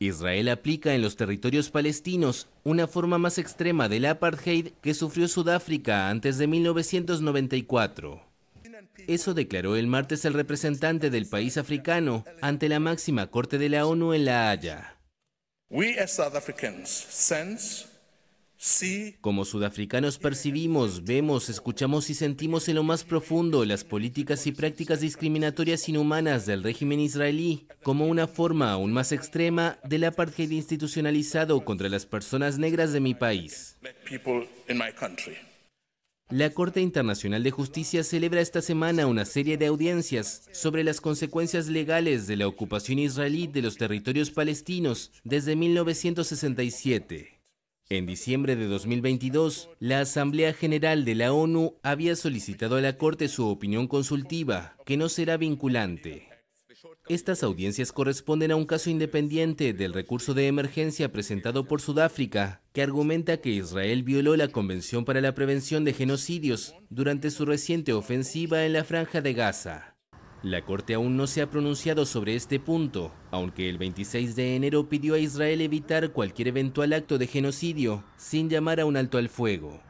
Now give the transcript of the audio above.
Israel aplica en los territorios palestinos una forma más extrema del apartheid que sufrió Sudáfrica antes de 1994. Eso declaró el martes el representante del país africano ante la máxima corte de la ONU en La Haya. Como sudafricanos percibimos, vemos, escuchamos y sentimos en lo más profundo las políticas y prácticas discriminatorias inhumanas del régimen israelí como una forma aún más extrema del apartheid institucionalizado contra las personas negras de mi país. La Corte Internacional de Justicia celebra esta semana una serie de audiencias sobre las consecuencias legales de la ocupación israelí de los territorios palestinos desde 1967. En diciembre de 2022, la Asamblea General de la ONU había solicitado a la Corte su opinión consultiva, que no será vinculante. Estas audiencias corresponden a un caso independiente del recurso de emergencia presentado por Sudáfrica, que argumenta que Israel violó la Convención para la Prevención de Genocidios durante su reciente ofensiva en la Franja de Gaza. La Corte aún no se ha pronunciado sobre este punto, aunque el 26 de enero pidió a Israel evitar cualquier eventual acto de genocidio sin llamar a un alto al fuego.